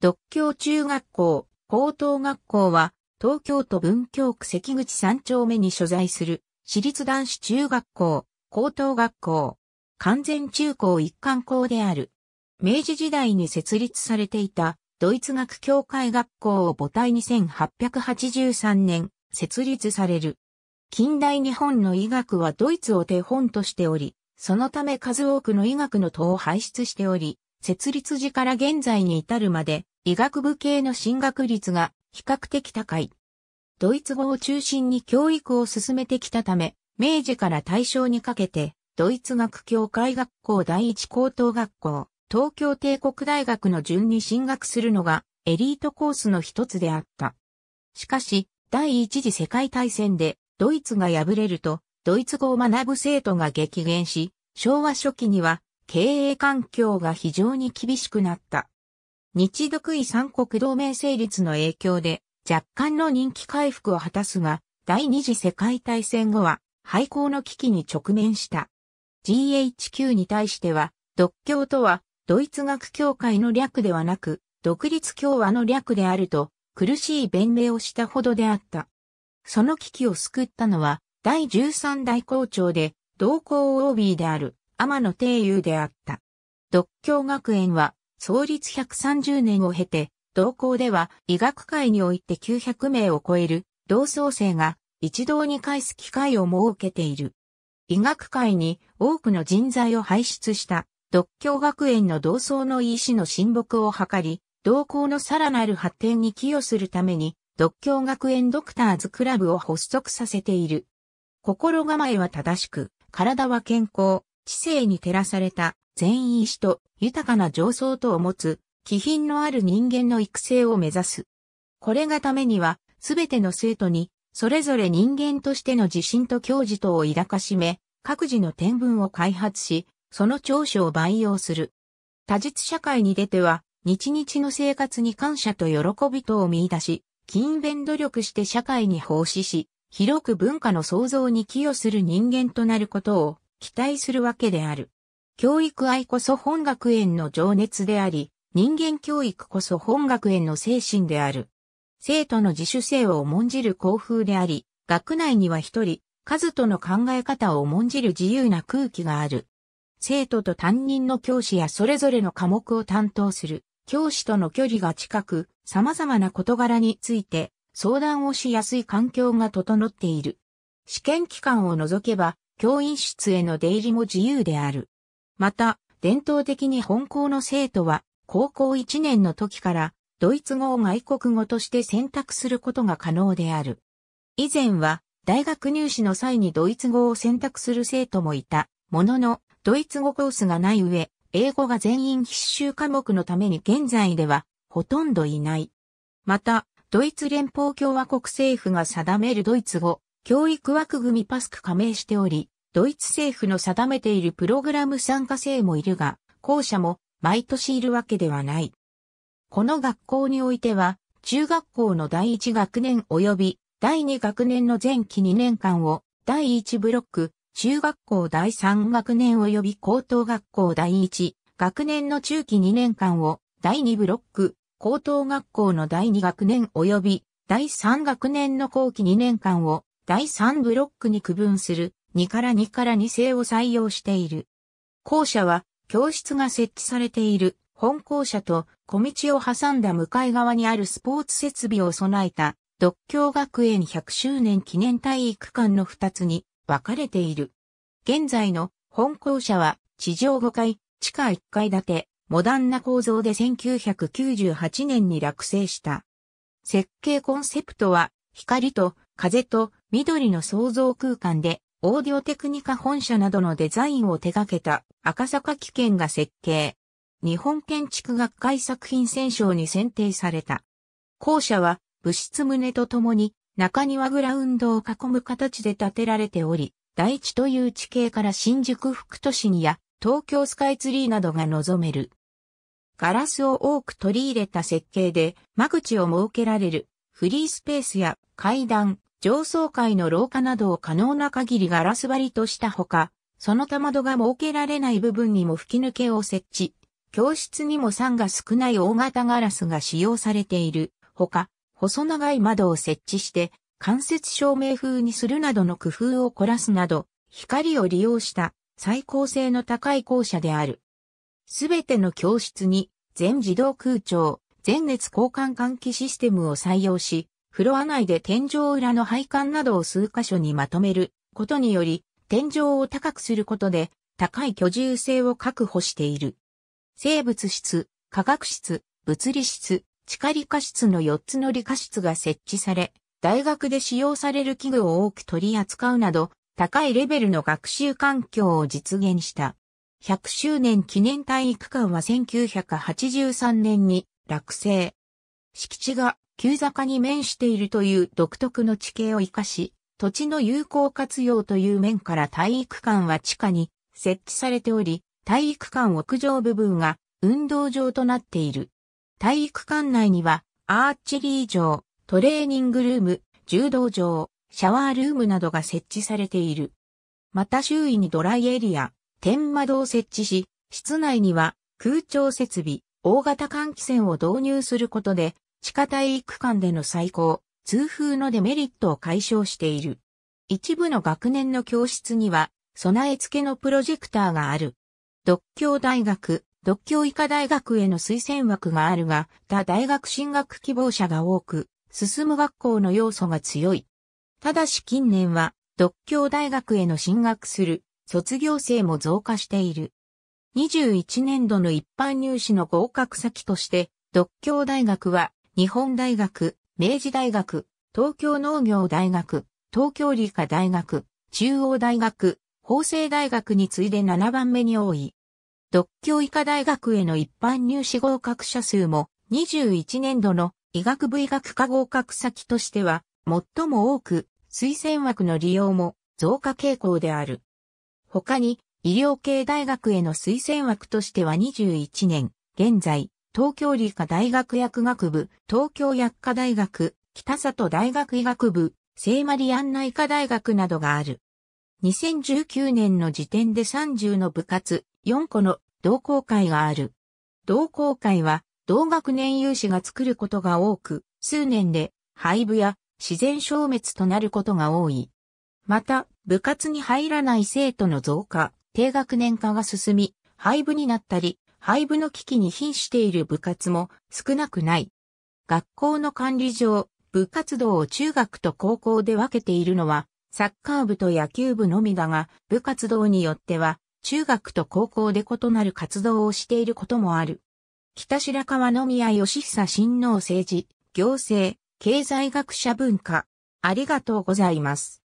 独協中学校、高等学校は、東京都文京区関口三丁目に所在する、私立男子中学校、高等学校、完全中高一貫校である。明治時代に設立されていた、ドイツ学協会学校を母体に1883年、設立される。近代日本の医学はドイツを手本としており、そのため数多くの医学の党を輩出しており、設立時から現在に至るまで、医学部系の進学率が比較的高い。ドイツ語を中心に教育を進めてきたため、明治から大正にかけて、ドイツ学協会学校第一高等学校、東京帝国大学の順に進学するのがエリートコースの一つであった。しかし、第一次世界大戦でドイツが敗れると、ドイツ語を学ぶ生徒が激減し、昭和初期には経営環境が非常に厳しくなった。日独位三国同盟成立の影響で若干の人気回復を果たすが、第二次世界大戦後は廃校の危機に直面した。GHQ に対しては、独協とはドイツ学協会の略ではなく、独立共和の略であると苦しい弁明をしたほどであった。その危機を救ったのは、第13代校長で、同校 OB である、天野定友であった。独協学園は、創立130年を経て、同校では医学界において900名を超える同窓生が一堂に会す機会を設けている。医学界に多くの人材を輩出した独協学園の同窓の医師の親睦を図り、同校のさらなる発展に寄与するために、独協学園ドクターズクラブを発足させている。心構えは正しく、体は健康、知性に照らされた善意志と豊かな情操とを持つ、気品のある人間の育成を目指す。これがためには、すべての生徒に、それぞれ人間としての自信と教授とを抱かしめ、各自の天文を開発し、その長所を培養する。多実社会に出ては、日々の生活に感謝と喜びとを見出し、勤勉努力して社会に奉仕し、広く文化の創造に寄与する人間となることを期待するわけである。教育愛こそ本学園の情熱であり、人間教育こそ本学園の精神である。生徒の自主性を重んじる校風であり、学内には一人、数との考え方を重んじる自由な空気がある。生徒と担任の教師やそれぞれの科目を担当する教師との距離が近く、様々な事柄について相談をしやすい環境が整っている。試験期間を除けば、教員室への出入りも自由である。また、伝統的に本校の生徒は、高校1年の時から、ドイツ語を外国語として選択することが可能である。以前は、大学入試の際にドイツ語を選択する生徒もいた、ものの、ドイツ語コースがない上、英語が全員必修科目のために現在では、ほとんどいない。また、ドイツ連邦共和国政府が定めるドイツ語、教育枠組みパスク加盟しており、ドイツ政府の定めているプログラム参加生もいるが、校舎も毎年いるわけではない。この学校においては、中学校の第1学年及び第2学年の前期2年間を第1ブロック、中学校第3学年及び高等学校第1学年の中期2年間を第2ブロック、高等学校の第2学年及び第3学年の後期2年間を第3ブロックに区分する2から2から2制を採用している。校舎は教室が設置されている本校舎と小道を挟んだ向かい側にあるスポーツ設備を備えた独協学園100周年記念体育館の2つに分かれている。現在の本校舎は地上5階、地下1階建て、モダンな構造で1998年に落成した。設計コンセプトは光と風と緑の創造空間でオーディオテクニカ本社などのデザインを手掛けた赤坂機研が設計。日本建築学会作品選奨に選定された。校舎は物質棟とともに中庭グラウンドを囲む形で建てられており、第地という地形から新宿副都心や東京スカイツリーなどが望める。ガラスを多く取り入れた設計で間口を設けられるフリースペースや階段、上層階の廊下などを可能な限りガラス張りとしたほか、その他窓が設けられない部分にも吹き抜けを設置。教室にも酸が少ない大型ガラスが使用されているほか、細長い窓を設置して、間接照明風にするなどの工夫を凝らすなど、光を利用した最高性の高い校舎である。すべての教室に全自動空調、全熱交換換気システムを採用し、フロア内で天井裏の配管などを数箇所にまとめることにより、天井を高くすることで、高い居住性を確保している。生物室、化学室、物理室、地下理科室の4つの理科室が設置され、大学で使用される器具を多く取り扱うなど、高いレベルの学習環境を実現した。100周年記念体育館は1983年に落成。敷地が急坂に面しているという独特の地形を活かし、土地の有効活用という面から体育館は地下に設置されており、体育館屋上部分が運動場となっている。体育館内にはアーチェリー場、トレーニングルーム、柔道場、シャワールームなどが設置されている。また周囲にドライエリア、天窓を設置し、室内には空調設備、大型換気扇を導入することで地下体育館での最高、通風のデメリットを解消している。一部の学年の教室には、備え付けのプロジェクターがある。独協大学、独協医科大学への推薦枠があるが、他大学進学希望者が多く、進む学校の要素が強い。ただし近年は、独協大学への進学する卒業生も増加している。21年度の一般入試の合格先として、独協大学は日本大学、明治大学、東京農業大学、東京理科大学、中央大学、法政大学に次いで7番目に多い。独協医科大学への一般入試合格者数も21年度の医学部医学科合格先としては最も多く推薦枠の利用も増加傾向である。他に医療系大学への推薦枠としては21年、現在東京理科大学薬学部、東京薬科大学、北里大学医学部、聖マリアンナ医科大学などがある。2019年の時点で30の部活、4個の同好会がある。同好会は同学年有志が作ることが多く、数年で廃部や自然消滅となることが多い。また、部活に入らない生徒の増加、低学年化が進み、廃部になったり、廃部の危機に瀕している部活も少なくない。学校の管理上、部活動を中学と高校で分けているのは、サッカー部と野球部のみだが、部活動によっては、中学と高校で異なる活動をしていることもある。北白川宮義久親王政治、行政、経済学者文化。ありがとうございます。